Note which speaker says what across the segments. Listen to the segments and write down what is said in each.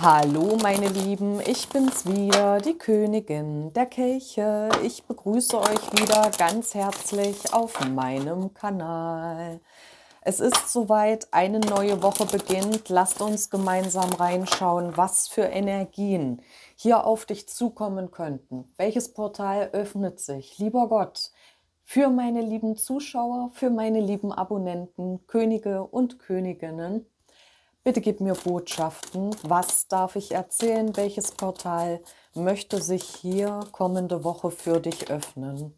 Speaker 1: Hallo meine Lieben, ich bin's wieder, die Königin der Kirche. Ich begrüße euch wieder ganz herzlich auf meinem Kanal. Es ist soweit, eine neue Woche beginnt. Lasst uns gemeinsam reinschauen, was für Energien hier auf dich zukommen könnten. Welches Portal öffnet sich? Lieber Gott, für meine lieben Zuschauer, für meine lieben Abonnenten, Könige und Königinnen – Bitte gib mir Botschaften. Was darf ich erzählen? Welches Portal möchte sich hier kommende Woche für dich öffnen?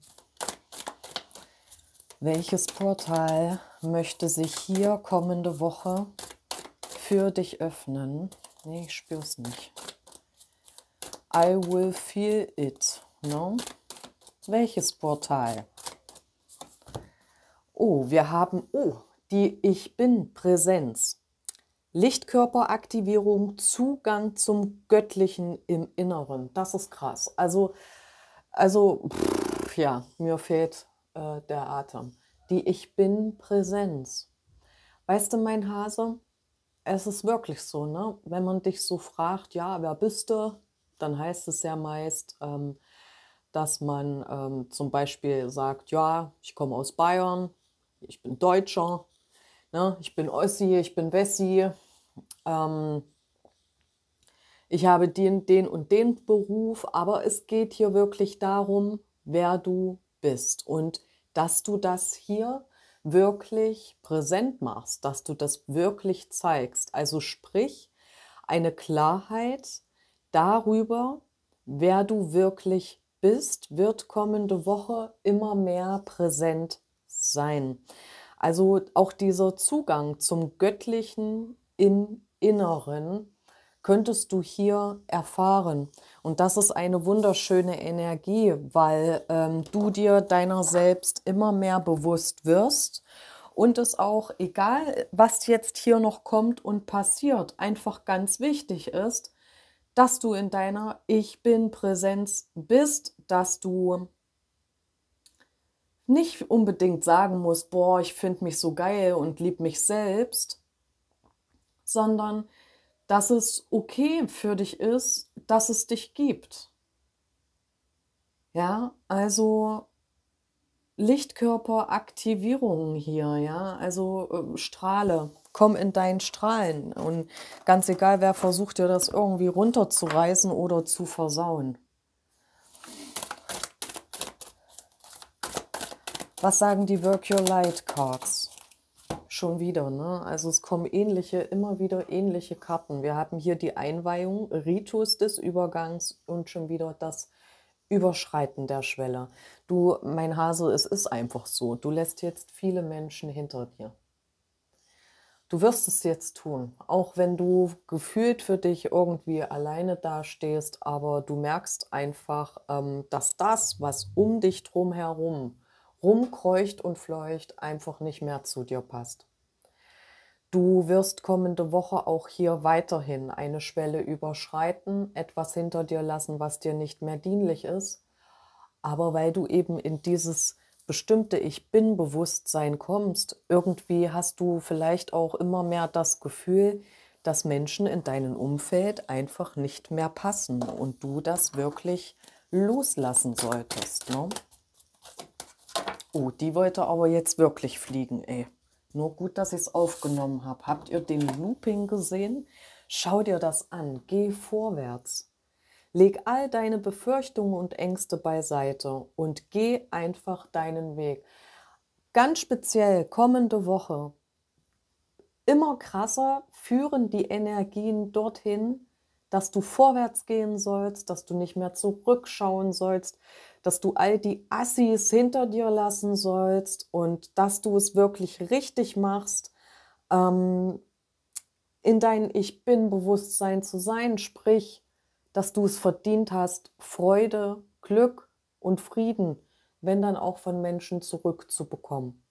Speaker 1: Welches Portal möchte sich hier kommende Woche für dich öffnen? Nee, ich spüre es nicht. I will feel it. No? Ne? Welches Portal? Oh, wir haben, oh, die Ich Bin Präsenz. Lichtkörperaktivierung, Zugang zum Göttlichen im Inneren. Das ist krass. Also, also pff, ja, mir fehlt äh, der Atem. Die Ich Bin Präsenz. Weißt du, mein Hase, es ist wirklich so, ne? wenn man dich so fragt, ja, wer bist du, dann heißt es ja meist, ähm, dass man ähm, zum Beispiel sagt, ja, ich komme aus Bayern, ich bin Deutscher, Ne? Ich bin Ossi, ich bin Bessi. Ähm, ich habe den, den und den Beruf, aber es geht hier wirklich darum, wer du bist und dass du das hier wirklich präsent machst, dass du das wirklich zeigst. Also sprich, eine Klarheit darüber, wer du wirklich bist, wird kommende Woche immer mehr präsent sein. Also auch dieser Zugang zum Göttlichen im Inneren könntest du hier erfahren. Und das ist eine wunderschöne Energie, weil ähm, du dir deiner selbst immer mehr bewusst wirst und es auch, egal was jetzt hier noch kommt und passiert, einfach ganz wichtig ist, dass du in deiner Ich bin Präsenz bist, dass du nicht unbedingt sagen muss, boah, ich finde mich so geil und lieb mich selbst, sondern dass es okay für dich ist, dass es dich gibt. Ja, also Lichtkörperaktivierung hier, ja, also äh, Strahle, komm in deinen Strahlen und ganz egal, wer versucht dir das irgendwie runterzureißen oder zu versauen. Was sagen die Work Your Light Cards? Schon wieder, ne? Also es kommen ähnliche, immer wieder ähnliche Karten. Wir haben hier die Einweihung, Ritus des Übergangs und schon wieder das Überschreiten der Schwelle. Du, mein Hase, es ist einfach so. Du lässt jetzt viele Menschen hinter dir. Du wirst es jetzt tun, auch wenn du gefühlt für dich irgendwie alleine dastehst, aber du merkst einfach, ähm, dass das, was um dich drumherum rumkreucht und fleucht, einfach nicht mehr zu dir passt. Du wirst kommende Woche auch hier weiterhin eine Schwelle überschreiten, etwas hinter dir lassen, was dir nicht mehr dienlich ist. Aber weil du eben in dieses bestimmte Ich bin Bewusstsein kommst, irgendwie hast du vielleicht auch immer mehr das Gefühl, dass Menschen in deinem Umfeld einfach nicht mehr passen und du das wirklich loslassen solltest. Ne? Oh, die wollte aber jetzt wirklich fliegen, ey. Nur gut, dass ich es aufgenommen habe. Habt ihr den Looping gesehen? Schau dir das an. Geh vorwärts. Leg all deine Befürchtungen und Ängste beiseite und geh einfach deinen Weg. Ganz speziell kommende Woche. Immer krasser führen die Energien dorthin, dass du vorwärts gehen sollst, dass du nicht mehr zurückschauen sollst, dass du all die Assis hinter dir lassen sollst und dass du es wirklich richtig machst, ähm, in dein Ich Bin-Bewusstsein zu sein, sprich, dass du es verdient hast, Freude, Glück und Frieden, wenn dann auch von Menschen zurückzubekommen.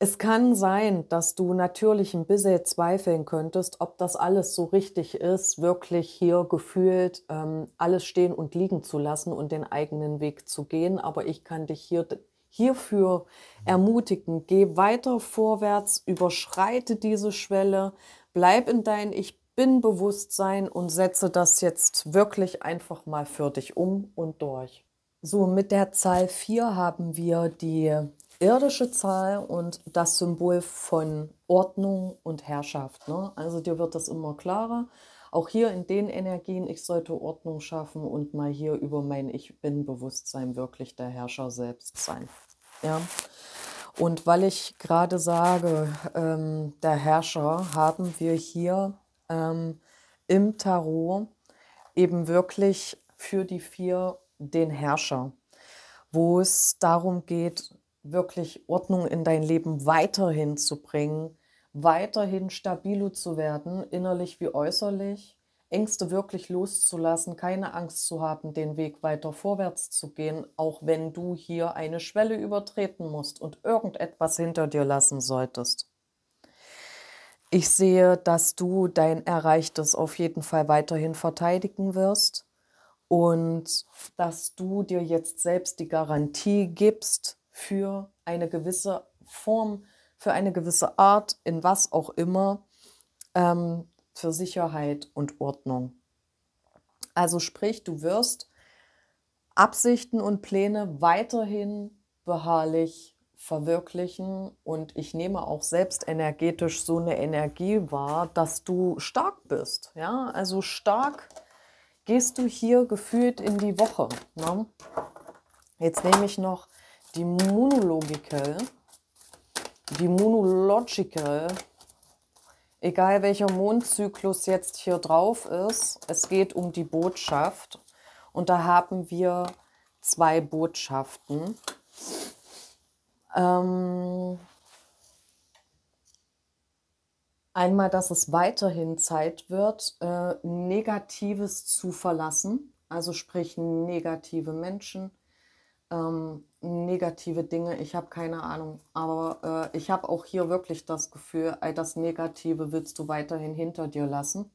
Speaker 1: Es kann sein, dass du natürlich ein bisschen zweifeln könntest, ob das alles so richtig ist, wirklich hier gefühlt ähm, alles stehen und liegen zu lassen und den eigenen Weg zu gehen. Aber ich kann dich hier, hierfür mhm. ermutigen. Geh weiter vorwärts, überschreite diese Schwelle, bleib in dein Ich bin Bewusstsein und setze das jetzt wirklich einfach mal für dich um und durch. So, mit der Zahl 4 haben wir die irdische Zahl und das Symbol von Ordnung und Herrschaft. Ne? Also dir wird das immer klarer. Auch hier in den Energien, ich sollte Ordnung schaffen und mal hier über mein Ich bin Bewusstsein wirklich der Herrscher selbst sein. Ja. Und weil ich gerade sage, ähm, der Herrscher, haben wir hier ähm, im Tarot eben wirklich für die vier den Herrscher, wo es darum geht, wirklich Ordnung in dein Leben weiterhin zu bringen, weiterhin stabil zu werden, innerlich wie äußerlich, Ängste wirklich loszulassen, keine Angst zu haben, den Weg weiter vorwärts zu gehen, auch wenn du hier eine Schwelle übertreten musst und irgendetwas hinter dir lassen solltest. Ich sehe, dass du dein Erreichtes auf jeden Fall weiterhin verteidigen wirst und dass du dir jetzt selbst die Garantie gibst, für eine gewisse Form, für eine gewisse Art, in was auch immer, ähm, für Sicherheit und Ordnung. Also sprich, du wirst Absichten und Pläne weiterhin beharrlich verwirklichen und ich nehme auch selbst energetisch so eine Energie wahr, dass du stark bist. Ja, also stark gehst du hier gefühlt in die Woche. Ne? Jetzt nehme ich noch die Monological, die Monological, egal welcher Mondzyklus jetzt hier drauf ist, es geht um die Botschaft. Und da haben wir zwei Botschaften. Ähm, einmal, dass es weiterhin Zeit wird, äh, Negatives zu verlassen, also sprich negative Menschen, ähm, negative Dinge, ich habe keine Ahnung. Aber äh, ich habe auch hier wirklich das Gefühl, all das Negative willst du weiterhin hinter dir lassen.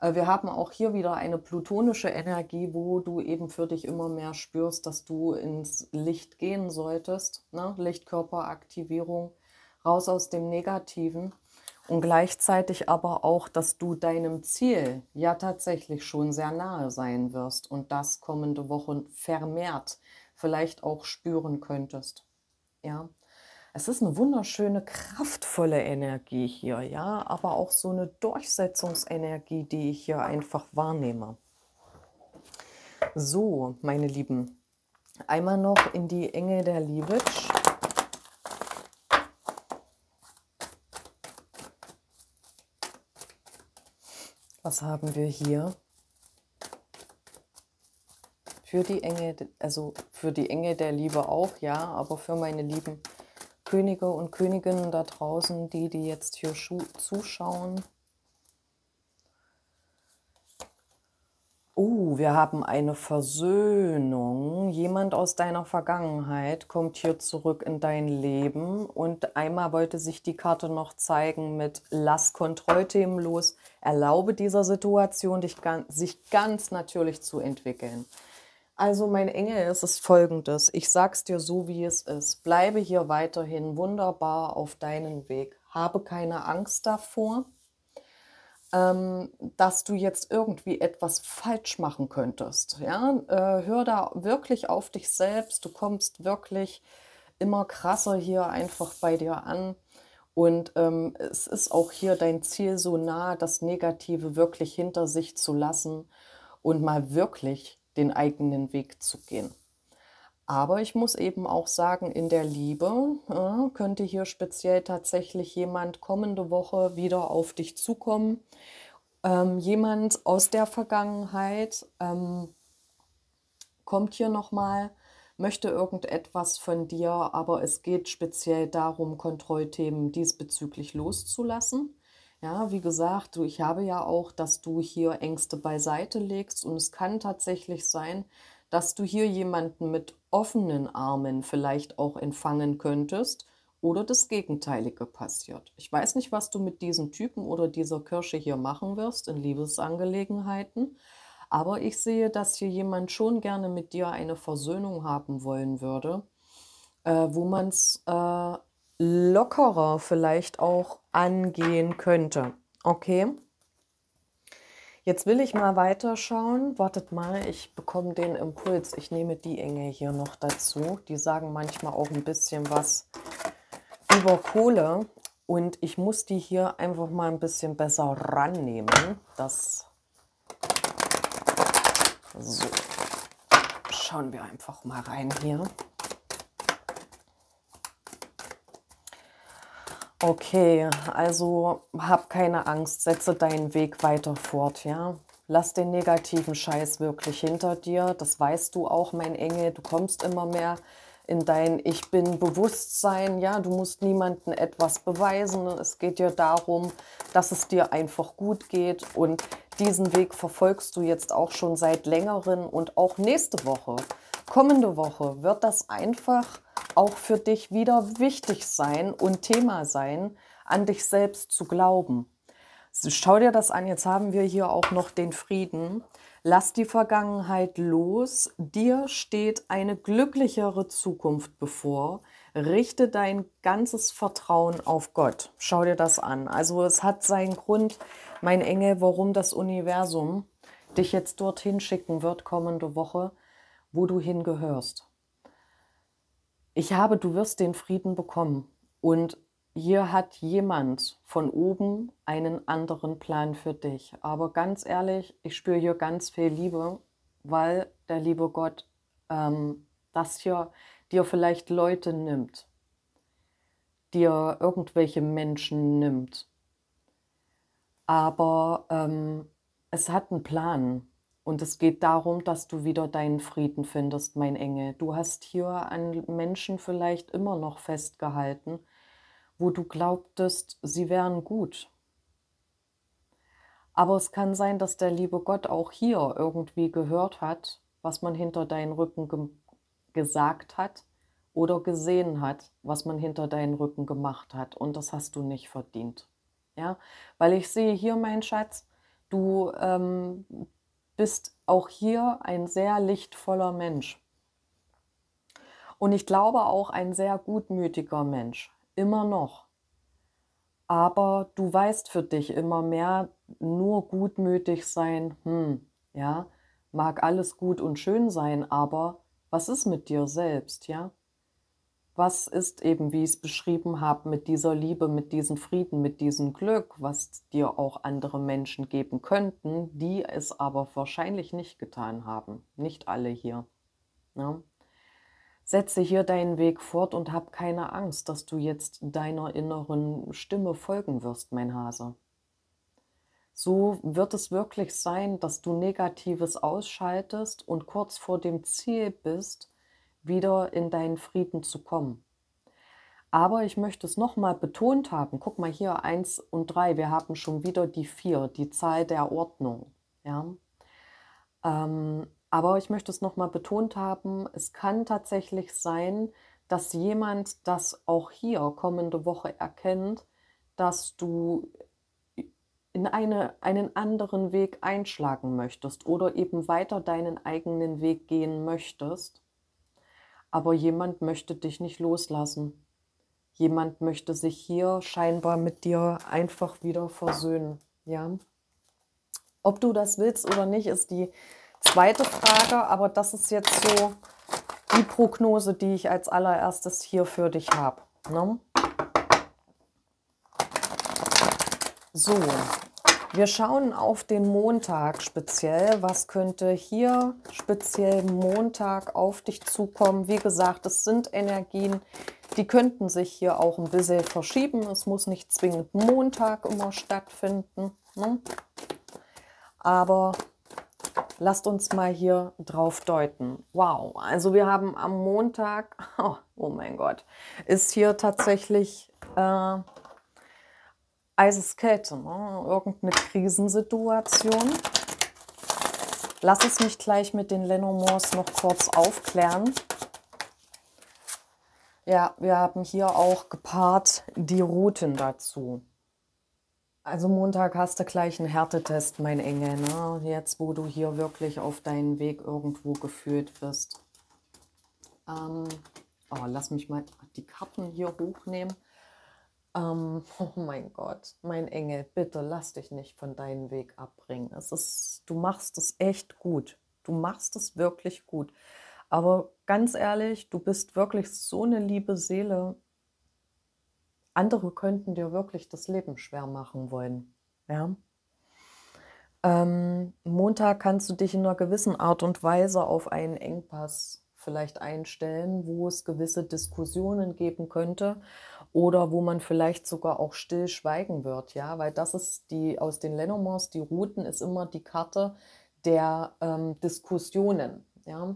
Speaker 1: Äh, wir haben auch hier wieder eine plutonische Energie, wo du eben für dich immer mehr spürst, dass du ins Licht gehen solltest. Ne? Lichtkörperaktivierung, raus aus dem Negativen. Und gleichzeitig aber auch, dass du deinem Ziel ja tatsächlich schon sehr nahe sein wirst und das kommende Woche vermehrt vielleicht auch spüren könntest. Ja. Es ist eine wunderschöne, kraftvolle Energie hier, ja, aber auch so eine Durchsetzungsenergie, die ich hier einfach wahrnehme. So, meine Lieben, einmal noch in die Enge der Liebe. Was haben wir hier? für die Enge, also für die Enge der Liebe auch, ja, aber für meine lieben Könige und Königinnen da draußen, die, die jetzt hier zuschauen. Oh, wir haben eine Versöhnung. Jemand aus deiner Vergangenheit kommt hier zurück in dein Leben. Und einmal wollte sich die Karte noch zeigen mit Lass Kontrollthemen los. Erlaube dieser Situation, dich sich ganz natürlich zu entwickeln. Also mein Engel, es ist folgendes. Ich sag's dir so, wie es ist. Bleibe hier weiterhin wunderbar auf deinen Weg. Habe keine Angst davor, ähm, dass du jetzt irgendwie etwas falsch machen könntest. Ja? Äh, hör da wirklich auf dich selbst. Du kommst wirklich immer krasser hier einfach bei dir an. Und ähm, es ist auch hier dein Ziel so nah, das Negative wirklich hinter sich zu lassen und mal wirklich den eigenen Weg zu gehen. Aber ich muss eben auch sagen, in der Liebe äh, könnte hier speziell tatsächlich jemand kommende Woche wieder auf dich zukommen. Ähm, jemand aus der Vergangenheit ähm, kommt hier nochmal, möchte irgendetwas von dir, aber es geht speziell darum, Kontrollthemen diesbezüglich loszulassen. Ja, wie gesagt, du, ich habe ja auch, dass du hier Ängste beiseite legst und es kann tatsächlich sein, dass du hier jemanden mit offenen Armen vielleicht auch empfangen könntest oder das Gegenteilige passiert. Ich weiß nicht, was du mit diesem Typen oder dieser Kirsche hier machen wirst in Liebesangelegenheiten, aber ich sehe, dass hier jemand schon gerne mit dir eine Versöhnung haben wollen würde, äh, wo man es äh, lockerer vielleicht auch angehen könnte. Okay. Jetzt will ich mal weiterschauen. Wartet mal, ich bekomme den Impuls. Ich nehme die Engel hier noch dazu. Die sagen manchmal auch ein bisschen was über Kohle. Und ich muss die hier einfach mal ein bisschen besser rannehmen. Das so. Schauen wir einfach mal rein hier. Okay, also hab keine Angst, setze deinen Weg weiter fort, ja. Lass den negativen Scheiß wirklich hinter dir. Das weißt du auch, mein Engel. Du kommst immer mehr in dein Ich bin Bewusstsein. Ja, du musst niemandem etwas beweisen. Es geht dir darum, dass es dir einfach gut geht. Und diesen Weg verfolgst du jetzt auch schon seit längeren und auch nächste Woche, kommende Woche wird das einfach auch für dich wieder wichtig sein und Thema sein, an dich selbst zu glauben. Schau dir das an, jetzt haben wir hier auch noch den Frieden. Lass die Vergangenheit los, dir steht eine glücklichere Zukunft bevor. Richte dein ganzes Vertrauen auf Gott. Schau dir das an. Also es hat seinen Grund, mein Engel, warum das Universum dich jetzt dorthin schicken wird kommende Woche, wo du hingehörst ich habe, du wirst den Frieden bekommen. Und hier hat jemand von oben einen anderen Plan für dich. Aber ganz ehrlich, ich spüre hier ganz viel Liebe, weil der liebe Gott ähm, das hier dir vielleicht Leute nimmt, dir irgendwelche Menschen nimmt. Aber ähm, es hat einen Plan. Und es geht darum, dass du wieder deinen Frieden findest, mein Engel. Du hast hier an Menschen vielleicht immer noch festgehalten, wo du glaubtest, sie wären gut. Aber es kann sein, dass der liebe Gott auch hier irgendwie gehört hat, was man hinter deinen Rücken ge gesagt hat oder gesehen hat, was man hinter deinen Rücken gemacht hat. Und das hast du nicht verdient. Ja, weil ich sehe hier, mein Schatz, du ähm, bist auch hier ein sehr lichtvoller Mensch. Und ich glaube auch ein sehr gutmütiger Mensch, immer noch. Aber du weißt für dich immer mehr, nur gutmütig sein, hm, ja, mag alles gut und schön sein, aber was ist mit dir selbst, ja? was ist eben, wie ich es beschrieben habe, mit dieser Liebe, mit diesem Frieden, mit diesem Glück, was dir auch andere Menschen geben könnten, die es aber wahrscheinlich nicht getan haben. Nicht alle hier. Ja? Ne? Setze hier deinen Weg fort und hab keine Angst, dass du jetzt deiner inneren Stimme folgen wirst, mein Hase. So wird es wirklich sein, dass du Negatives ausschaltest und kurz vor dem Ziel bist, wieder in deinen Frieden zu kommen. Aber ich möchte es nochmal betont haben. Guck mal hier, 1 und 3, wir haben schon wieder die 4, die Zahl der Ordnung. Ja? Ähm, aber ich möchte es nochmal betont haben, es kann tatsächlich sein, dass jemand das auch hier kommende Woche erkennt, dass du in eine, einen anderen Weg einschlagen möchtest oder eben weiter deinen eigenen Weg gehen möchtest aber jemand möchte dich nicht loslassen. Jemand möchte sich hier scheinbar mit dir einfach wieder versöhnen. Ja? Ob du das willst oder nicht, ist die zweite Frage, aber das ist jetzt so die Prognose, die ich als allererstes hier für dich habe. Ne? So, wir schauen auf den Montag speziell. Was könnte hier speziell Montag auf dich zukommen? Wie gesagt, es sind Energien, die könnten sich hier auch ein bisschen verschieben. Es muss nicht zwingend Montag immer stattfinden. Ne? Aber lasst uns mal hier drauf deuten. Wow, also wir haben am Montag, oh, oh mein Gott, ist hier tatsächlich... Äh, Eiseskälte, ne? irgendeine Krisensituation. Lass es mich gleich mit den Lenormors noch kurz aufklären. Ja, wir haben hier auch gepaart die Routen dazu. Also Montag hast du gleich einen Härtetest, mein Engel. Ne? Jetzt, wo du hier wirklich auf deinen Weg irgendwo geführt wirst. Ähm, oh, lass mich mal die Karten hier hochnehmen ähm, oh mein Gott, mein Engel, bitte lass dich nicht von deinem Weg abbringen. Es ist, du machst es echt gut. Du machst es wirklich gut. Aber ganz ehrlich, du bist wirklich so eine liebe Seele. Andere könnten dir wirklich das Leben schwer machen wollen. Ja? Ähm, Montag kannst du dich in einer gewissen Art und Weise auf einen Engpass vielleicht einstellen, wo es gewisse Diskussionen geben könnte oder wo man vielleicht sogar auch still schweigen wird, ja, weil das ist die aus den Lenormands, die Routen ist immer die Karte der ähm, Diskussionen, ja.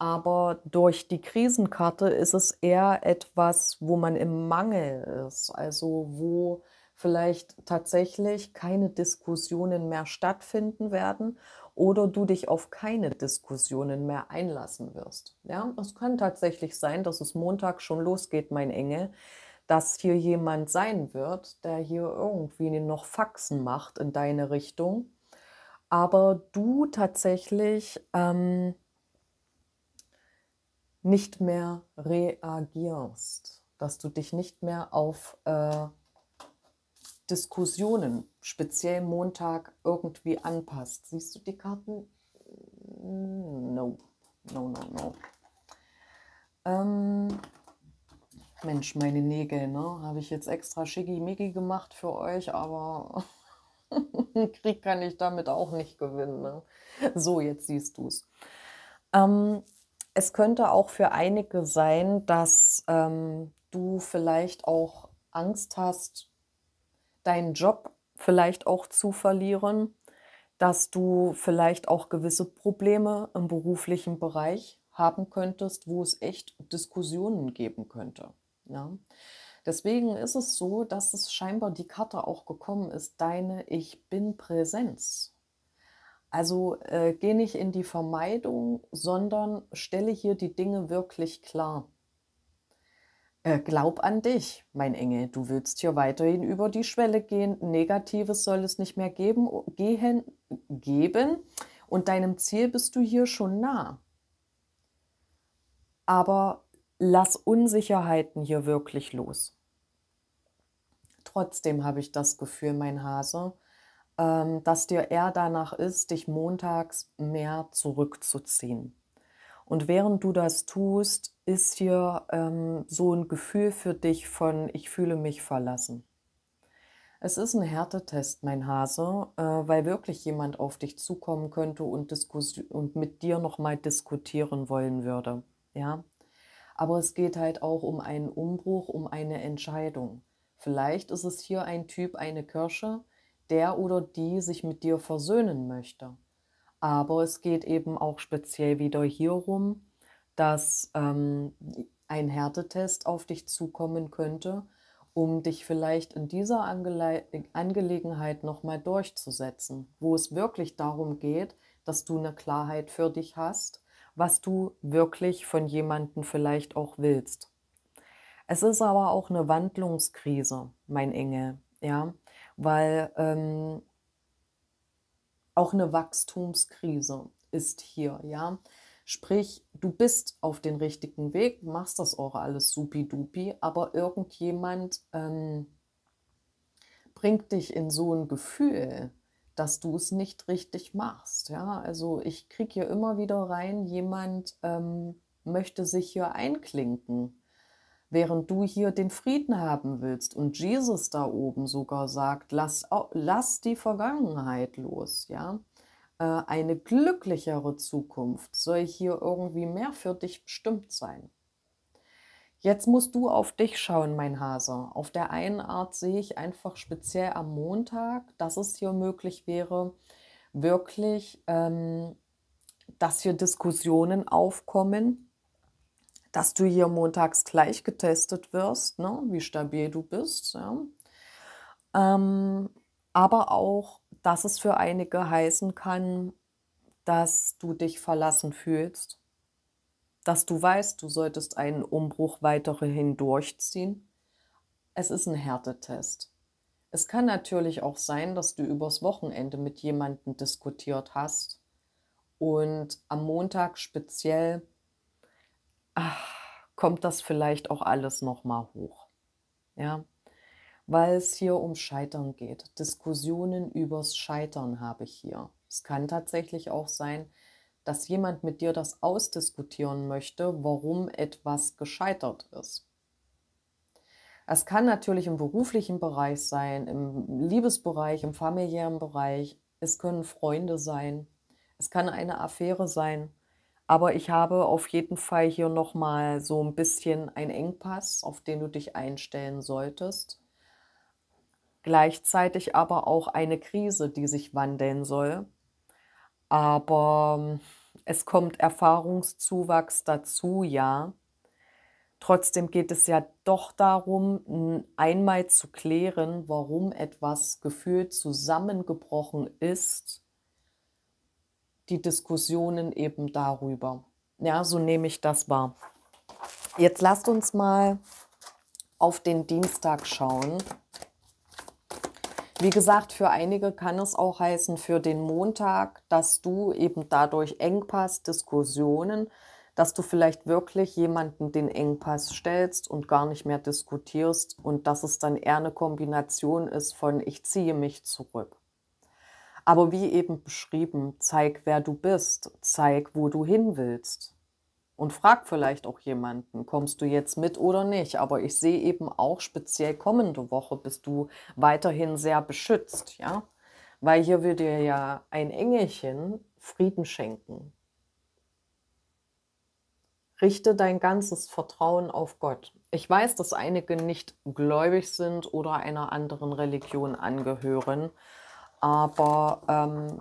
Speaker 1: Aber durch die Krisenkarte ist es eher etwas, wo man im Mangel ist, also wo vielleicht tatsächlich keine Diskussionen mehr stattfinden werden oder du dich auf keine Diskussionen mehr einlassen wirst. Ja, es kann tatsächlich sein, dass es Montag schon losgeht, mein Engel dass hier jemand sein wird, der hier irgendwie noch Faxen macht in deine Richtung, aber du tatsächlich ähm, nicht mehr reagierst, dass du dich nicht mehr auf äh, Diskussionen, speziell Montag, irgendwie anpasst. Siehst du die Karten? No, no, no, no. Ähm, Mensch, meine Nägel, ne? Habe ich jetzt extra schicki-micki gemacht für euch, aber Krieg kann ich damit auch nicht gewinnen. Ne? So, jetzt siehst du es. Ähm, es könnte auch für einige sein, dass ähm, du vielleicht auch Angst hast, deinen Job vielleicht auch zu verlieren, dass du vielleicht auch gewisse Probleme im beruflichen Bereich haben könntest, wo es echt Diskussionen geben könnte. Ne? Deswegen ist es so, dass es scheinbar die Karte auch gekommen ist, deine Ich bin Präsenz. Also äh, geh nicht in die Vermeidung, sondern stelle hier die Dinge wirklich klar. Äh, glaub an dich, mein Engel. Du willst hier weiterhin über die Schwelle gehen. Negatives soll es nicht mehr geben, gehen, geben. Und deinem Ziel bist du hier schon nah. Aber lass Unsicherheiten hier wirklich los. Trotzdem habe ich das Gefühl, mein Hase, ähm, dass dir eher danach ist, dich montags mehr zurückzuziehen. Und während du das tust, ist hier ähm, so ein Gefühl für dich von, ich fühle mich verlassen. Es ist ein Härtetest, mein Hase, äh, weil wirklich jemand auf dich zukommen könnte und, und mit dir nochmal diskutieren wollen würde. Ja? Aber es geht halt auch um einen Umbruch, um eine Entscheidung. Vielleicht ist es hier ein Typ, eine Kirsche, der oder die sich mit dir versöhnen möchte. Aber es geht eben auch speziell wieder hierum, dass ähm, ein Härtetest auf dich zukommen könnte, um dich vielleicht in dieser Angele Angelegenheit nochmal durchzusetzen, wo es wirklich darum geht, dass du eine Klarheit für dich hast was du wirklich von jemandem vielleicht auch willst. Es ist aber auch eine Wandlungskrise, mein Engel, ja, weil ähm, auch eine Wachstumskrise ist hier, ja. Sprich, du bist auf den richtigen Weg, machst das auch alles supi-dupi, aber irgendjemand ähm, bringt dich in so ein Gefühl, dass du es nicht richtig machst. Ja, also ich kriege hier immer wieder rein, jemand ähm, möchte sich hier einklinken, während du hier den Frieden haben willst. Und Jesus da oben sogar sagt, lass, lass die Vergangenheit los. Ja, äh, eine glücklichere Zukunft soll hier irgendwie mehr für dich bestimmt sein. Jetzt musst du auf dich schauen, mein Hase. Auf der einen Art sehe ich einfach speziell am Montag, dass es hier möglich wäre, wirklich, ähm, dass hier Diskussionen aufkommen, dass du hier montags gleich getestet wirst, ne? wie stabil du bist. Ja? Ähm, aber auch, dass es für einige heißen kann, dass du dich verlassen fühlst dass du weißt, du solltest einen Umbruch weitere hindurchziehen? Es ist ein Härtetest. Es kann natürlich auch sein, dass du übers Wochenende mit jemandem diskutiert hast und am Montag speziell ach, kommt das vielleicht auch alles nochmal hoch. Ja, weil es hier um Scheitern geht. Diskussionen übers Scheitern habe ich hier. Es kann tatsächlich auch sein, dass dass jemand mit dir das ausdiskutieren möchte, warum etwas gescheitert ist. Es kann natürlich im beruflichen Bereich sein, im Liebesbereich, im familiären Bereich. Es können Freunde sein. Es kann eine Affäre sein. Aber ich habe auf jeden Fall hier nochmal so ein bisschen ein Engpass, auf den du dich einstellen solltest. Gleichzeitig aber auch eine Krise, die sich wandeln soll. Aber es kommt Erfahrungszuwachs dazu, ja. Trotzdem geht es ja doch darum, einmal zu klären, warum etwas gefühlt zusammengebrochen ist, die Diskussionen eben darüber. Ja, so nehme ich das wahr. Jetzt lasst uns mal auf den Dienstag schauen. Wie gesagt, für einige kann es auch heißen, für den Montag, dass du eben dadurch Engpass, Diskussionen, dass du vielleicht wirklich jemanden den Engpass stellst und gar nicht mehr diskutierst und dass es dann eher eine Kombination ist von ich ziehe mich zurück. Aber wie eben beschrieben, zeig, wer du bist, zeig, wo du hin willst und frag vielleicht auch jemanden, kommst du jetzt mit oder nicht. Aber ich sehe eben auch speziell kommende Woche bist du weiterhin sehr beschützt, ja, weil hier will dir ja ein Engelchen Frieden schenken. Richte dein ganzes Vertrauen auf Gott. Ich weiß, dass einige nicht gläubig sind oder einer anderen Religion angehören, aber ähm,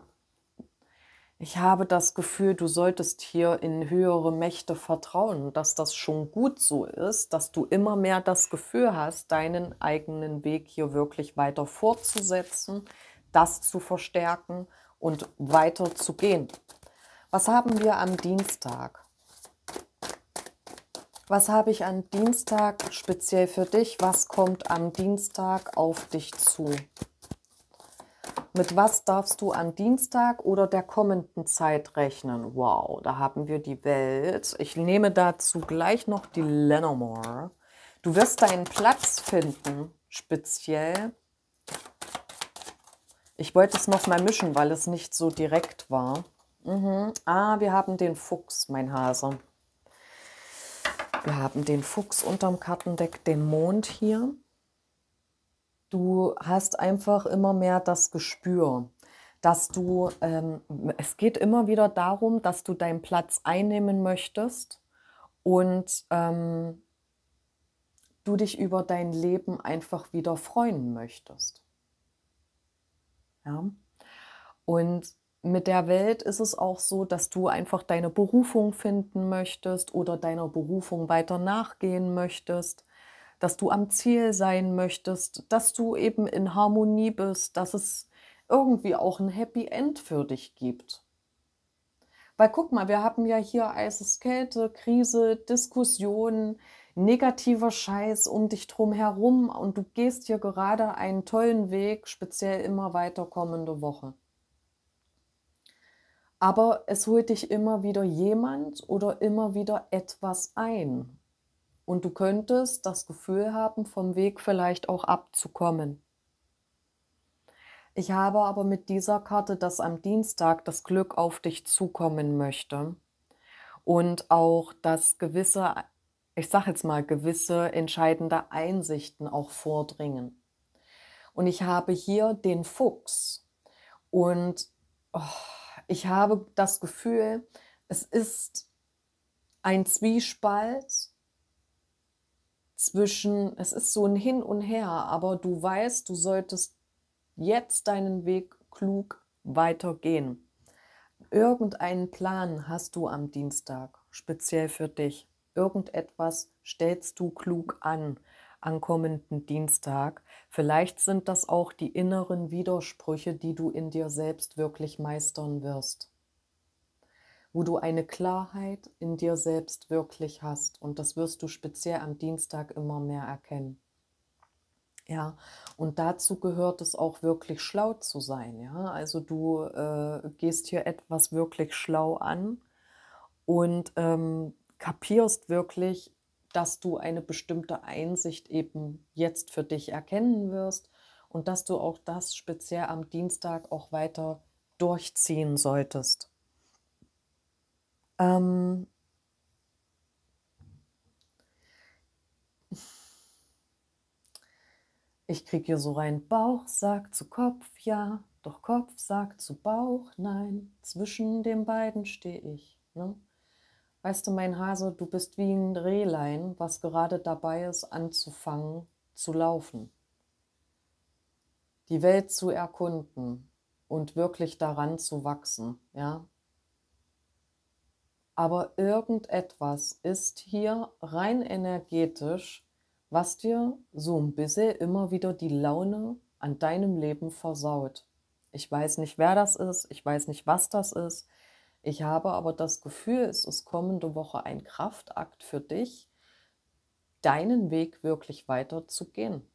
Speaker 1: ich habe das Gefühl, du solltest hier in höhere Mächte vertrauen, dass das schon gut so ist, dass du immer mehr das Gefühl hast, deinen eigenen Weg hier wirklich weiter fortzusetzen, das zu verstärken und weiter zu gehen. Was haben wir am Dienstag? Was habe ich am Dienstag speziell für dich? Was kommt am Dienstag auf dich zu? Mit was darfst du am Dienstag oder der kommenden Zeit rechnen? Wow, da haben wir die Welt. Ich nehme dazu gleich noch die Lenormore. Du wirst deinen Platz finden, speziell. Ich wollte es nochmal mischen, weil es nicht so direkt war. Mhm. Ah, wir haben den Fuchs, mein Hase. Wir haben den Fuchs unterm Kartendeck, den Mond hier du hast einfach immer mehr das Gespür, dass du, ähm, es geht immer wieder darum, dass du deinen Platz einnehmen möchtest und ähm, du dich über dein Leben einfach wieder freuen möchtest. Ja? Und mit der Welt ist es auch so, dass du einfach deine Berufung finden möchtest oder deiner Berufung weiter nachgehen möchtest dass du am Ziel sein möchtest, dass du eben in Harmonie bist, dass es irgendwie auch ein Happy End für dich gibt. Weil guck mal, wir haben ja hier eises Kälte, Krise, Diskussionen, negativer Scheiß um dich drum herum und du gehst hier gerade einen tollen Weg, speziell immer weiter kommende Woche. Aber es holt dich immer wieder jemand oder immer wieder etwas ein. Und du könntest das Gefühl haben, vom Weg vielleicht auch abzukommen. Ich habe aber mit dieser Karte, dass am Dienstag das Glück auf dich zukommen möchte und auch, dass gewisse, ich sage jetzt mal, gewisse entscheidende Einsichten auch vordringen. Und ich habe hier den Fuchs und oh, ich habe das Gefühl, es ist ein Zwiespalt zwischen, es ist so ein Hin und Her, aber du weißt, du solltest jetzt deinen Weg klug weitergehen. Irgendeinen Plan hast du am Dienstag, speziell für dich. Irgendetwas stellst du klug an am kommenden Dienstag. Vielleicht sind das auch die inneren Widersprüche, die du in dir selbst wirklich meistern wirst wo du eine Klarheit in dir selbst wirklich hast. Und das wirst du speziell am Dienstag immer mehr erkennen. Ja, und dazu gehört es auch wirklich schlau zu sein. Ja, also du äh, gehst hier etwas wirklich schlau an und ähm, kapierst wirklich, dass du eine bestimmte Einsicht eben jetzt für dich erkennen wirst und dass du auch das speziell am Dienstag auch weiter durchziehen solltest. Ähm, ich kriege hier so rein Bauch sagt zu Kopf, ja, doch Kopf sagt zu Bauch, nein, zwischen den beiden stehe ich. Ne? Weißt du, mein Hase, du bist wie ein Rehlein, was gerade dabei ist, anzufangen zu laufen. Die Welt zu erkunden und wirklich daran zu wachsen, ja, aber irgendetwas ist hier rein energetisch, was dir so ein bisschen immer wieder die Laune an deinem Leben versaut. Ich weiß nicht, wer das ist, ich weiß nicht, was das ist. Ich habe aber das Gefühl, es ist kommende Woche ein Kraftakt für dich, deinen Weg wirklich weiterzugehen.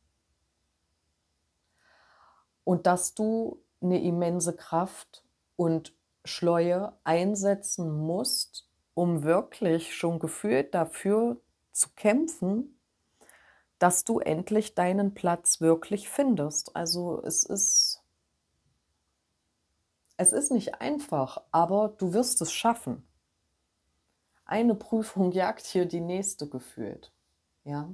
Speaker 1: Und dass du eine immense Kraft und Schleue einsetzen musst, um wirklich schon gefühlt dafür zu kämpfen, dass du endlich deinen Platz wirklich findest. Also es ist, es ist nicht einfach, aber du wirst es schaffen. Eine Prüfung jagt hier die nächste gefühlt. Ja.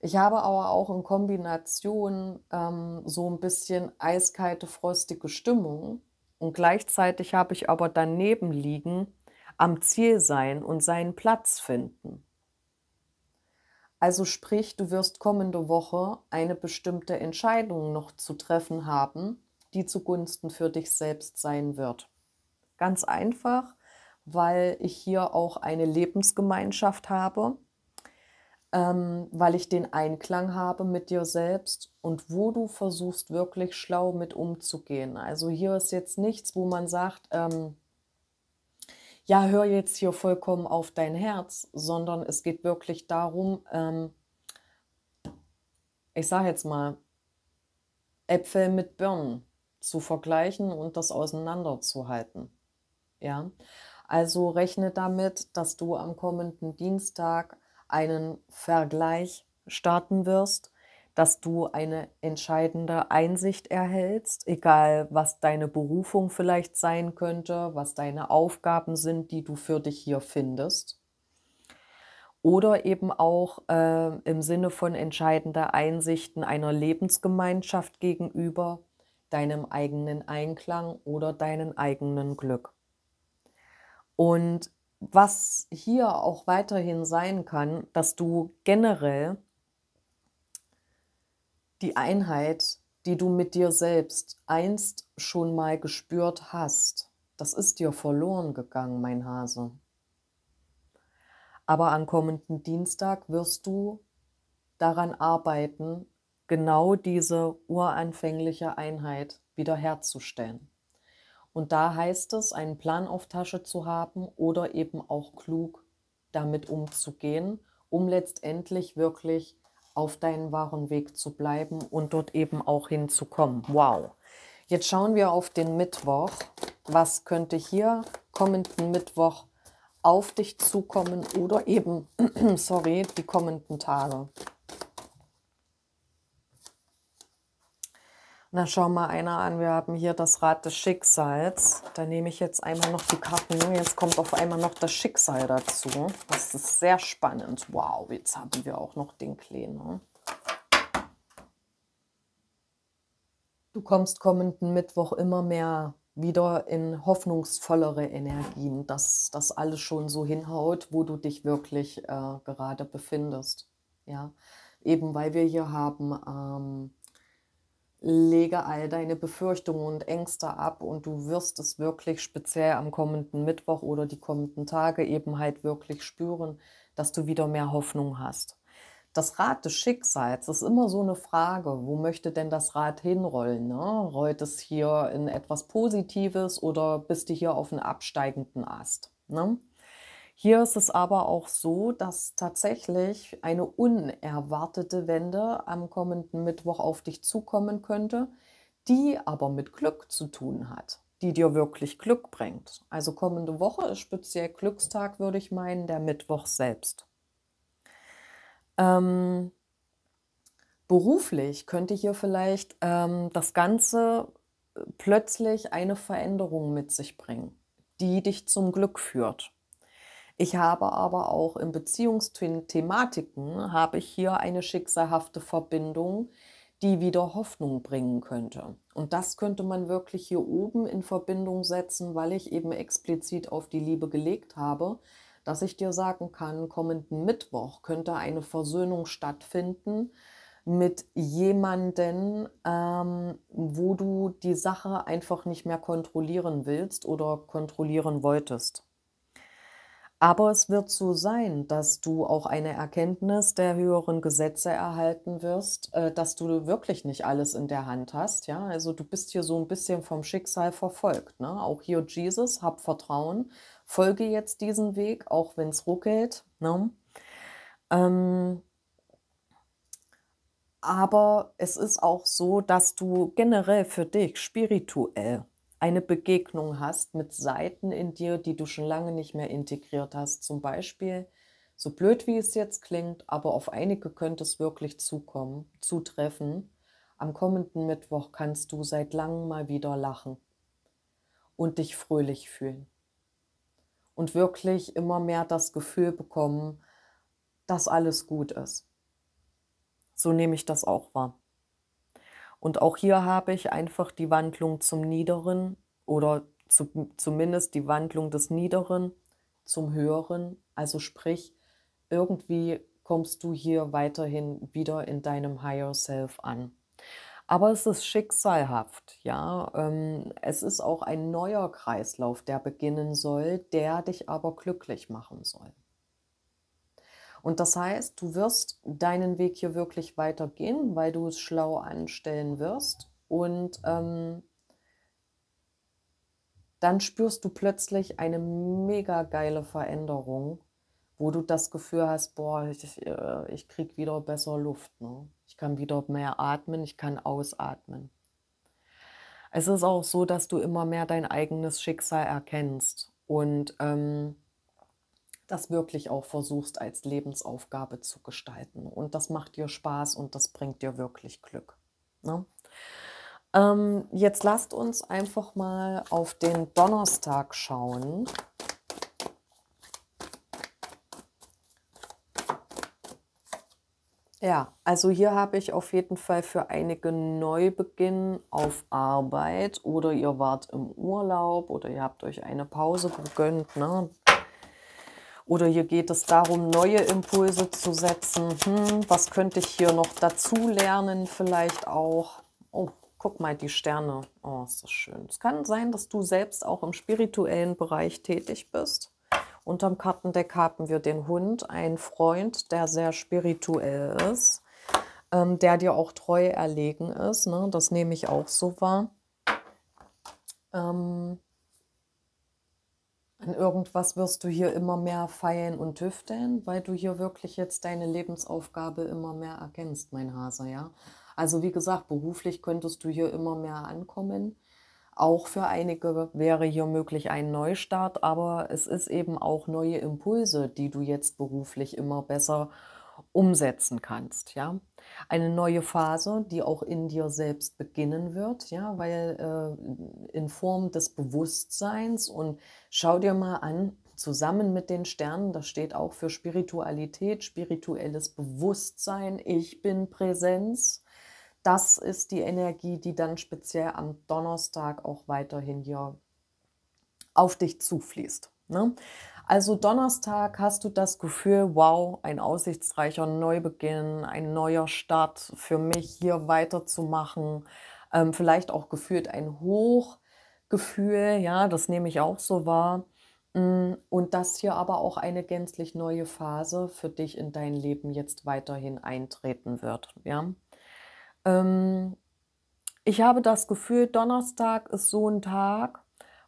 Speaker 1: Ich habe aber auch in Kombination ähm, so ein bisschen eiskalte, frostige Stimmung. Und gleichzeitig habe ich aber daneben liegen am Ziel sein und seinen Platz finden. Also sprich, du wirst kommende Woche eine bestimmte Entscheidung noch zu treffen haben, die zugunsten für dich selbst sein wird. Ganz einfach, weil ich hier auch eine Lebensgemeinschaft habe, ähm, weil ich den Einklang habe mit dir selbst und wo du versuchst wirklich schlau mit umzugehen. Also hier ist jetzt nichts, wo man sagt, ähm, ja, hör jetzt hier vollkommen auf dein Herz, sondern es geht wirklich darum, ähm, ich sage jetzt mal, Äpfel mit Birnen zu vergleichen und das auseinanderzuhalten. Ja, also rechne damit, dass du am kommenden Dienstag einen Vergleich starten wirst dass du eine entscheidende Einsicht erhältst, egal was deine Berufung vielleicht sein könnte, was deine Aufgaben sind, die du für dich hier findest. Oder eben auch äh, im Sinne von entscheidender Einsichten einer Lebensgemeinschaft gegenüber, deinem eigenen Einklang oder deinem eigenen Glück. Und was hier auch weiterhin sein kann, dass du generell die Einheit, die du mit dir selbst einst schon mal gespürt hast, das ist dir verloren gegangen, mein Hase. Aber am kommenden Dienstag wirst du daran arbeiten, genau diese uranfängliche Einheit wiederherzustellen. Und da heißt es, einen Plan auf Tasche zu haben oder eben auch klug damit umzugehen, um letztendlich wirklich auf deinen wahren Weg zu bleiben und dort eben auch hinzukommen. Wow. Jetzt schauen wir auf den Mittwoch. Was könnte hier kommenden Mittwoch auf dich zukommen oder eben, sorry, die kommenden Tage? Na, schau mal einer an. Wir haben hier das Rad des Schicksals. Da nehme ich jetzt einmal noch die Karten. Jetzt kommt auf einmal noch das Schicksal dazu. Das ist sehr spannend. Wow, jetzt haben wir auch noch den Kleinen. Ne? Du kommst kommenden Mittwoch immer mehr wieder in hoffnungsvollere Energien, dass das alles schon so hinhaut, wo du dich wirklich äh, gerade befindest. Ja, eben weil wir hier haben... Ähm, lege all deine Befürchtungen und Ängste ab und du wirst es wirklich speziell am kommenden Mittwoch oder die kommenden Tage eben halt wirklich spüren, dass du wieder mehr Hoffnung hast. Das Rad des Schicksals ist immer so eine Frage, wo möchte denn das Rad hinrollen? Ne? Rollt es hier in etwas Positives oder bist du hier auf einem absteigenden Ast? Ne? Hier ist es aber auch so, dass tatsächlich eine unerwartete Wende am kommenden Mittwoch auf dich zukommen könnte, die aber mit Glück zu tun hat, die dir wirklich Glück bringt. Also kommende Woche ist speziell Glückstag, würde ich meinen, der Mittwoch selbst. Ähm, beruflich könnte hier vielleicht ähm, das Ganze äh, plötzlich eine Veränderung mit sich bringen, die dich zum Glück führt. Ich habe aber auch in Beziehungsthematiken, habe ich hier eine schicksalhafte Verbindung, die wieder Hoffnung bringen könnte. Und das könnte man wirklich hier oben in Verbindung setzen, weil ich eben explizit auf die Liebe gelegt habe, dass ich dir sagen kann, kommenden Mittwoch könnte eine Versöhnung stattfinden mit jemanden, ähm, wo du die Sache einfach nicht mehr kontrollieren willst oder kontrollieren wolltest. Aber es wird so sein, dass du auch eine Erkenntnis der höheren Gesetze erhalten wirst, äh, dass du wirklich nicht alles in der Hand hast. Ja, also du bist hier so ein bisschen vom Schicksal verfolgt. Ne? Auch hier Jesus, hab Vertrauen, folge jetzt diesen Weg, auch wenn es ruckelt. Ne? Ähm, aber es ist auch so, dass du generell für dich spirituell eine Begegnung hast mit Seiten in dir, die du schon lange nicht mehr integriert hast. Zum Beispiel, so blöd wie es jetzt klingt, aber auf einige könnte es wirklich zukommen, zutreffen. Am kommenden Mittwoch kannst du seit langem mal wieder lachen und dich fröhlich fühlen. Und wirklich immer mehr das Gefühl bekommen, dass alles gut ist. So nehme ich das auch wahr. Und auch hier habe ich einfach die Wandlung zum Niederen oder zu, zumindest die Wandlung des Niederen zum Höheren. Also sprich, irgendwie kommst du hier weiterhin wieder in deinem Higher Self an. Aber es ist schicksalhaft, ja. Ähm, es ist auch ein neuer Kreislauf, der beginnen soll, der dich aber glücklich machen soll. Und das heißt, du wirst deinen Weg hier wirklich weitergehen, weil du es schlau anstellen wirst. Und ähm, dann spürst du plötzlich eine mega geile Veränderung, wo du das Gefühl hast, boah, ich, ich äh, krieg wieder besser Luft. Ne? Ich kann wieder mehr atmen, ich kann ausatmen. Es ist auch so, dass du immer mehr dein eigenes Schicksal erkennst. Und ähm, das wirklich auch versuchst als Lebensaufgabe zu gestalten. Und das macht dir Spaß und das bringt dir wirklich Glück. Ne? Ähm, jetzt lasst uns einfach mal auf den Donnerstag schauen. Ja, also hier habe ich auf jeden Fall für einige Neubeginn auf Arbeit oder ihr wart im Urlaub oder ihr habt euch eine Pause gegönnt. Ne? Oder hier geht es darum, neue Impulse zu setzen. Hm, was könnte ich hier noch dazu lernen vielleicht auch? Oh, guck mal, die Sterne. Oh, ist das schön. Es kann sein, dass du selbst auch im spirituellen Bereich tätig bist. Unterm Kartendeck haben wir den Hund, einen Freund, der sehr spirituell ist, ähm, der dir auch treu erlegen ist. Ne? Das nehme ich auch so wahr. Ähm, an irgendwas wirst du hier immer mehr feilen und tüfteln, weil du hier wirklich jetzt deine Lebensaufgabe immer mehr erkennst, mein Hase, ja. Also wie gesagt, beruflich könntest du hier immer mehr ankommen. Auch für einige wäre hier möglich ein Neustart, aber es ist eben auch neue Impulse, die du jetzt beruflich immer besser umsetzen kannst, ja. Eine neue Phase, die auch in dir selbst beginnen wird, ja, weil äh, in Form des Bewusstseins und schau dir mal an, zusammen mit den Sternen, das steht auch für Spiritualität, spirituelles Bewusstsein, ich bin Präsenz. Das ist die Energie, die dann speziell am Donnerstag auch weiterhin hier auf dich zufließt. Ne? Also Donnerstag hast du das Gefühl, wow, ein aussichtsreicher Neubeginn, ein neuer Start für mich hier weiterzumachen. Ähm, vielleicht auch gefühlt ein Hochgefühl, ja, das nehme ich auch so wahr. Mm, und dass hier aber auch eine gänzlich neue Phase für dich in dein Leben jetzt weiterhin eintreten wird. Ja? Ähm, ich habe das Gefühl, Donnerstag ist so ein Tag,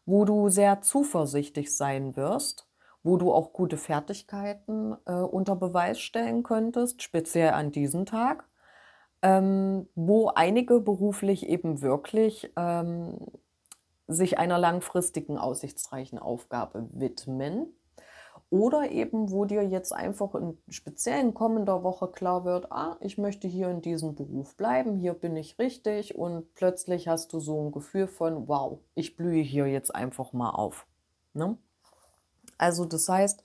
Speaker 1: wo du sehr zuversichtlich sein wirst wo du auch gute Fertigkeiten äh, unter Beweis stellen könntest, speziell an diesem Tag, ähm, wo einige beruflich eben wirklich ähm, sich einer langfristigen, aussichtsreichen Aufgabe widmen. Oder eben, wo dir jetzt einfach in speziellen kommender Woche klar wird, ah, ich möchte hier in diesem Beruf bleiben, hier bin ich richtig und plötzlich hast du so ein Gefühl von, wow, ich blühe hier jetzt einfach mal auf. Ne? Also das heißt,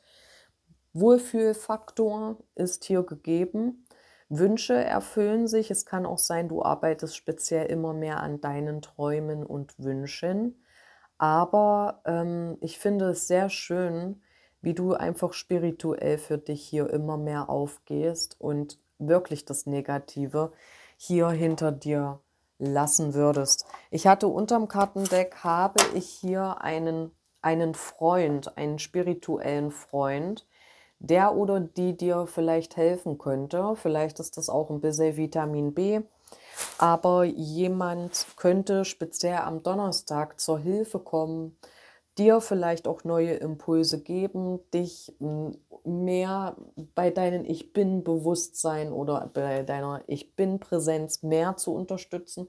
Speaker 1: Wohlfühlfaktor ist hier gegeben. Wünsche erfüllen sich. Es kann auch sein, du arbeitest speziell immer mehr an deinen Träumen und Wünschen. Aber ähm, ich finde es sehr schön, wie du einfach spirituell für dich hier immer mehr aufgehst und wirklich das Negative hier hinter dir lassen würdest. Ich hatte unterm Kartendeck, habe ich hier einen einen Freund, einen spirituellen Freund, der oder die dir vielleicht helfen könnte. Vielleicht ist das auch ein bisschen Vitamin B. Aber jemand könnte speziell am Donnerstag zur Hilfe kommen, dir vielleicht auch neue Impulse geben, dich mehr bei deinem Ich bin Bewusstsein oder bei deiner Ich bin Präsenz mehr zu unterstützen,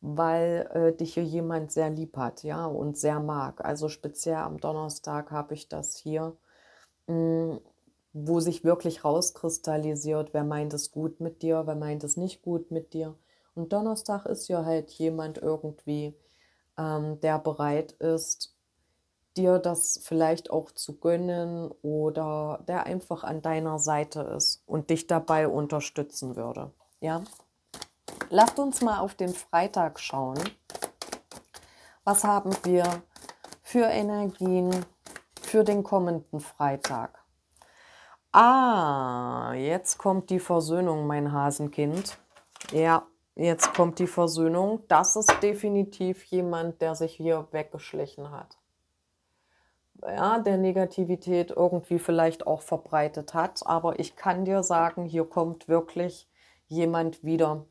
Speaker 1: weil äh, dich hier jemand sehr lieb hat, ja, und sehr mag. Also speziell am Donnerstag habe ich das hier, mh, hm, wo sich wirklich rauskristallisiert, wer meint es gut mit dir, wer meint es nicht gut mit dir. Und Donnerstag ist ja halt jemand irgendwie, ähm, der bereit ist, dir das vielleicht auch zu gönnen oder der einfach an deiner Seite ist und dich dabei unterstützen würde. Ja, Lasst uns mal auf den Freitag schauen. Was haben wir für Energien für den kommenden Freitag? Ah, jetzt kommt die Versöhnung, mein Hasenkind. Ja, jetzt kommt die Versöhnung. Das ist definitiv jemand, der sich hier weggeschlichen hat. Ja, der Negativität irgendwie vielleicht auch verbreitet hat. Aber ich kann dir sagen, hier kommt wirklich jemand wieder,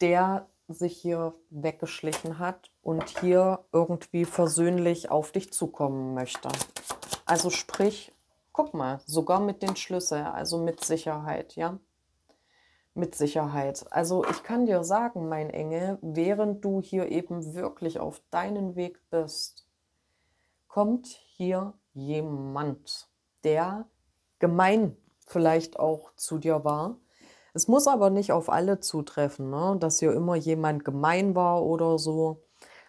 Speaker 1: der sich hier weggeschlichen hat und hier irgendwie versöhnlich auf dich zukommen möchte. Also sprich, guck mal, sogar mit den Schlüsseln, also mit Sicherheit, ja? Mit Sicherheit. Also ich kann dir sagen, mein Engel, während du hier eben wirklich auf deinen Weg bist, kommt hier jemand, der gemein vielleicht auch zu dir war, es muss aber nicht auf alle zutreffen, ne? dass hier immer jemand gemein war oder so,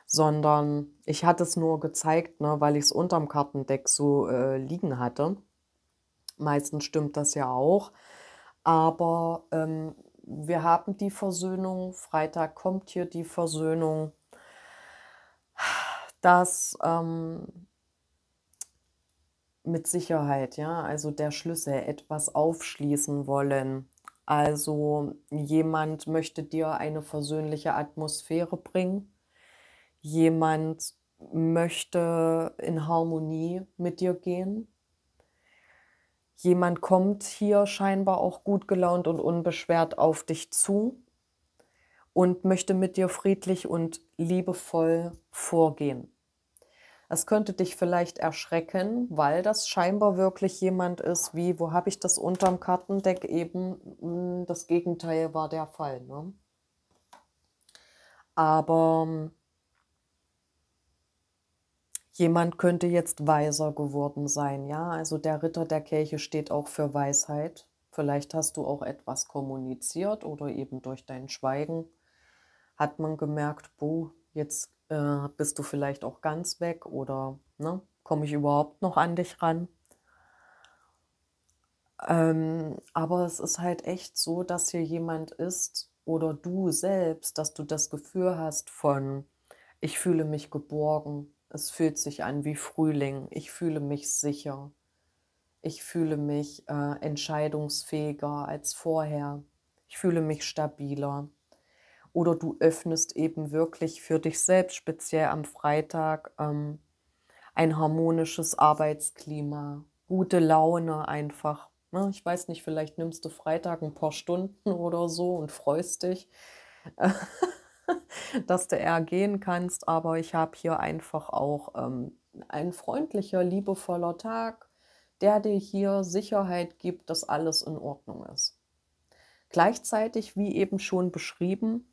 Speaker 1: sondern ich hatte es nur gezeigt, ne, weil ich es unterm Kartendeck so äh, liegen hatte. Meistens stimmt das ja auch. Aber ähm, wir haben die Versöhnung, Freitag kommt hier die Versöhnung, dass ähm, mit Sicherheit, ja, also der Schlüssel etwas aufschließen wollen, also jemand möchte dir eine versöhnliche Atmosphäre bringen. Jemand möchte in Harmonie mit dir gehen. Jemand kommt hier scheinbar auch gut gelaunt und unbeschwert auf dich zu und möchte mit dir friedlich und liebevoll vorgehen. Es könnte dich vielleicht erschrecken, weil das scheinbar wirklich jemand ist, wie, wo habe ich das unterm Kartendeck eben, hm, das Gegenteil war der Fall. Ne? Aber hm, jemand könnte jetzt weiser geworden sein, ja. Also der Ritter der Kirche steht auch für Weisheit. Vielleicht hast du auch etwas kommuniziert oder eben durch dein Schweigen hat man gemerkt, boh, jetzt äh, bist du vielleicht auch ganz weg oder ne, komme ich überhaupt noch an dich ran? Ähm, aber es ist halt echt so, dass hier jemand ist oder du selbst, dass du das Gefühl hast von, ich fühle mich geborgen, es fühlt sich an wie Frühling, ich fühle mich sicher, ich fühle mich äh, entscheidungsfähiger als vorher, ich fühle mich stabiler. Oder du öffnest eben wirklich für dich selbst, speziell am Freitag, ähm, ein harmonisches Arbeitsklima, gute Laune einfach. Ne? Ich weiß nicht, vielleicht nimmst du Freitag ein paar Stunden oder so und freust dich, dass du eher gehen kannst. Aber ich habe hier einfach auch ähm, ein freundlicher, liebevoller Tag, der dir hier Sicherheit gibt, dass alles in Ordnung ist. Gleichzeitig, wie eben schon beschrieben,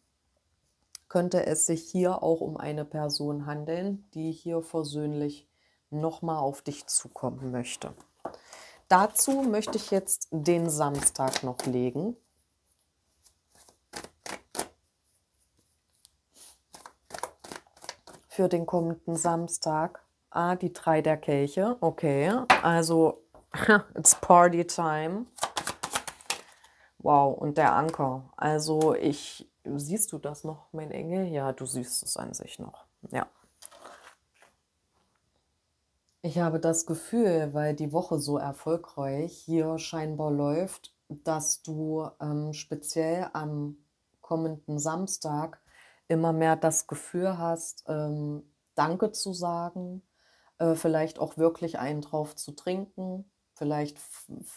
Speaker 1: könnte es sich hier auch um eine Person handeln, die hier versöhnlich nochmal auf dich zukommen möchte. Dazu möchte ich jetzt den Samstag noch legen. Für den kommenden Samstag. Ah, die drei der Kelche. Okay, also it's party time. Wow, und der Anker. Also ich Siehst du das noch, mein Engel? Ja, du siehst es an sich noch. Ja. Ich habe das Gefühl, weil die Woche so erfolgreich hier scheinbar läuft, dass du ähm, speziell am kommenden Samstag immer mehr das Gefühl hast, ähm, Danke zu sagen, äh, vielleicht auch wirklich einen drauf zu trinken, vielleicht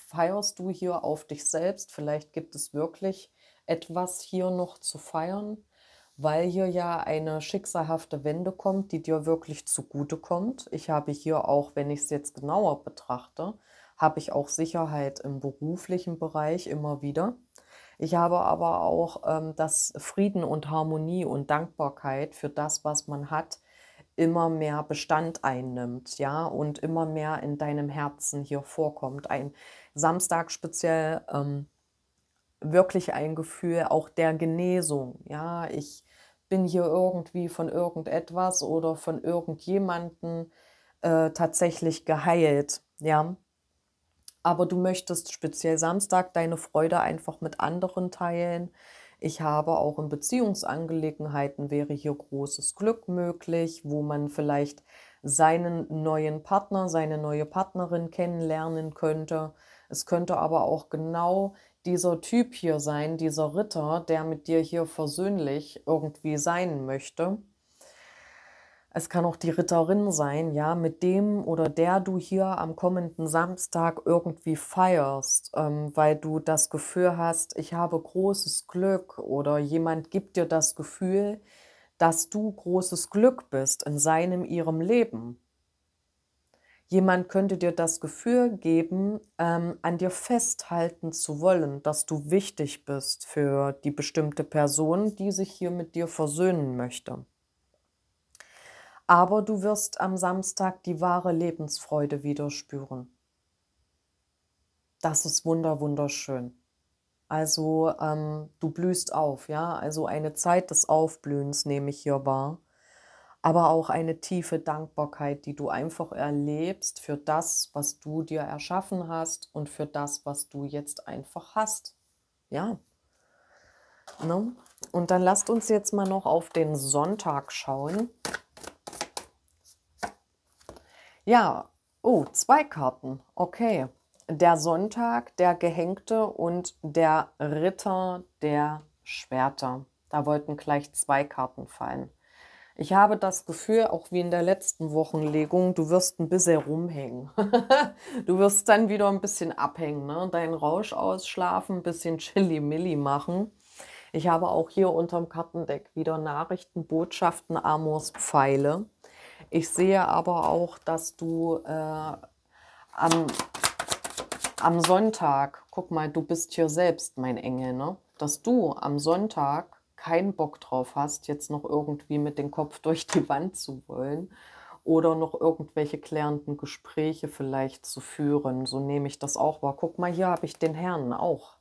Speaker 1: feierst du hier auf dich selbst, vielleicht gibt es wirklich etwas hier noch zu feiern, weil hier ja eine schicksalhafte Wende kommt, die dir wirklich zugute kommt. Ich habe hier auch, wenn ich es jetzt genauer betrachte, habe ich auch Sicherheit im beruflichen Bereich immer wieder. Ich habe aber auch ähm, das Frieden und Harmonie und Dankbarkeit für das, was man hat, immer mehr Bestand einnimmt, ja, und immer mehr in deinem Herzen hier vorkommt. Ein Samstag speziell ähm, wirklich ein Gefühl auch der Genesung. Ja, ich bin hier irgendwie von irgendetwas oder von irgendjemanden äh, tatsächlich geheilt. Ja, aber du möchtest speziell Samstag deine Freude einfach mit anderen teilen. Ich habe auch in Beziehungsangelegenheiten wäre hier großes Glück möglich, wo man vielleicht seinen neuen Partner, seine neue Partnerin kennenlernen könnte. Es könnte aber auch genau dieser Typ hier sein, dieser Ritter, der mit dir hier versöhnlich irgendwie sein möchte. Es kann auch die Ritterin sein, ja, mit dem oder der du hier am kommenden Samstag irgendwie feierst, ähm, weil du das Gefühl hast, ich habe großes Glück oder jemand gibt dir das Gefühl, dass du großes Glück bist in seinem, ihrem Leben. Jemand könnte dir das Gefühl geben, ähm, an dir festhalten zu wollen, dass du wichtig bist für die bestimmte Person, die sich hier mit dir versöhnen möchte. Aber du wirst am Samstag die wahre Lebensfreude wieder spüren. Das ist wunder, wunderschön. Also ähm, du blühst auf, ja. Also eine Zeit des Aufblühens nehme ich hier wahr aber auch eine tiefe Dankbarkeit, die du einfach erlebst für das, was du dir erschaffen hast und für das, was du jetzt einfach hast. Ja. Ne? Und dann lasst uns jetzt mal noch auf den Sonntag schauen. Ja, oh, zwei Karten. Okay. Der Sonntag, der Gehängte und der Ritter der Schwerter. Da wollten gleich zwei Karten fallen. Ich habe das Gefühl, auch wie in der letzten Wochenlegung, du wirst ein bisschen rumhängen. du wirst dann wieder ein bisschen abhängen, ne? deinen Rausch ausschlafen, ein bisschen Chili-Milli machen. Ich habe auch hier unterm Kartendeck wieder Nachrichten, Botschaften, Amors, Pfeile. Ich sehe aber auch, dass du äh, am, am Sonntag, guck mal, du bist hier selbst, mein Engel, ne? dass du am Sonntag keinen Bock drauf hast, jetzt noch irgendwie mit dem Kopf durch die Wand zu wollen oder noch irgendwelche klärenden Gespräche vielleicht zu führen. So nehme ich das auch wahr. Guck mal, hier habe ich den Herrn auch.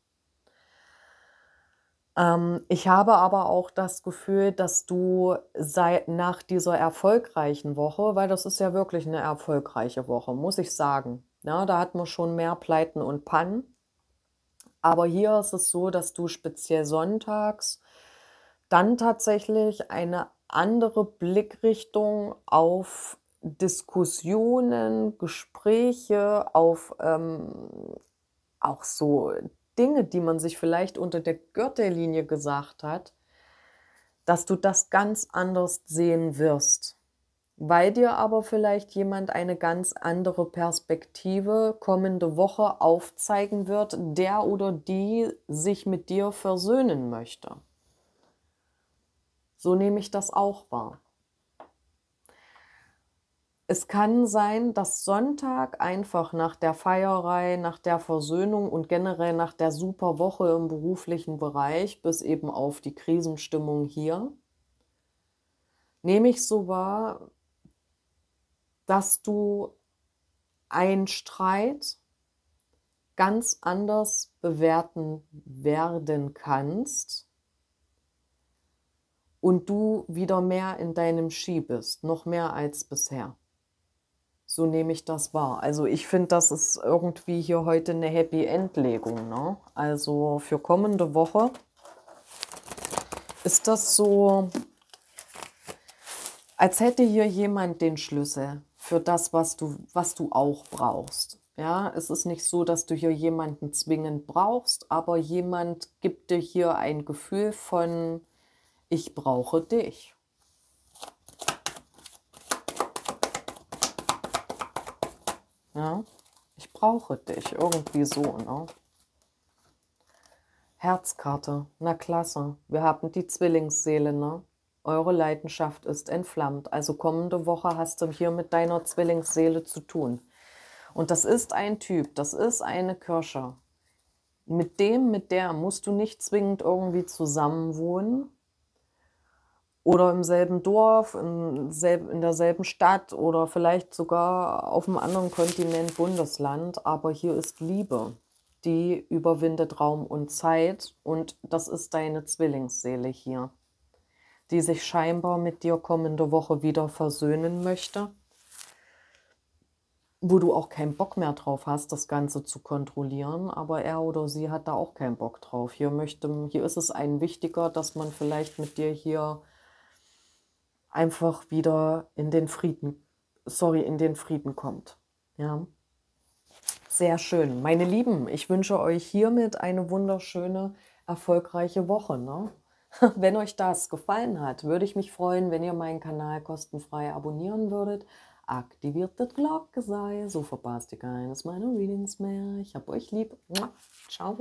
Speaker 1: Ähm, ich habe aber auch das Gefühl, dass du seit nach dieser erfolgreichen Woche, weil das ist ja wirklich eine erfolgreiche Woche, muss ich sagen. Ja, da hat man schon mehr Pleiten und Pannen. Aber hier ist es so, dass du speziell sonntags dann tatsächlich eine andere Blickrichtung auf Diskussionen, Gespräche, auf ähm, auch so Dinge, die man sich vielleicht unter der Gürtellinie gesagt hat, dass du das ganz anders sehen wirst. Weil dir aber vielleicht jemand eine ganz andere Perspektive kommende Woche aufzeigen wird, der oder die sich mit dir versöhnen möchte. So nehme ich das auch wahr. Es kann sein, dass Sonntag einfach nach der Feierei, nach der Versöhnung und generell nach der super Woche im beruflichen Bereich bis eben auf die Krisenstimmung hier, nehme ich so wahr, dass du einen Streit ganz anders bewerten werden kannst und du wieder mehr in deinem Ski bist, noch mehr als bisher. So nehme ich das wahr. Also ich finde, das ist irgendwie hier heute eine Happy Endlegung. Ne? Also für kommende Woche ist das so, als hätte hier jemand den Schlüssel für das, was du, was du auch brauchst. Ja, es ist nicht so, dass du hier jemanden zwingend brauchst, aber jemand gibt dir hier ein Gefühl von, ich brauche dich. Ja, ich brauche dich, irgendwie so, ne? Herzkarte, na klasse, wir haben die Zwillingsseele, ne? Eure Leidenschaft ist entflammt, also kommende Woche hast du hier mit deiner Zwillingsseele zu tun. Und das ist ein Typ, das ist eine Kirsche. Mit dem, mit der musst du nicht zwingend irgendwie zusammenwohnen, oder im selben Dorf, in, selb, in derselben Stadt oder vielleicht sogar auf einem anderen Kontinent, Bundesland. Aber hier ist Liebe, die überwindet Raum und Zeit und das ist deine Zwillingsseele hier, die sich scheinbar mit dir kommende Woche wieder versöhnen möchte wo du auch keinen Bock mehr drauf hast, das Ganze zu kontrollieren, aber er oder sie hat da auch keinen Bock drauf. Hier möchte, hier ist es ein wichtiger, dass man vielleicht mit dir hier einfach wieder in den Frieden, sorry, in den Frieden kommt. Ja. Sehr schön. Meine Lieben, ich wünsche euch hiermit eine wunderschöne, erfolgreiche Woche. Ne? Wenn euch das gefallen hat, würde ich mich freuen, wenn ihr meinen Kanal kostenfrei abonnieren würdet. Aktiviert das Glocke sei, so verpasst ihr keines meiner Readings mehr. Ich hab euch lieb. Ciao.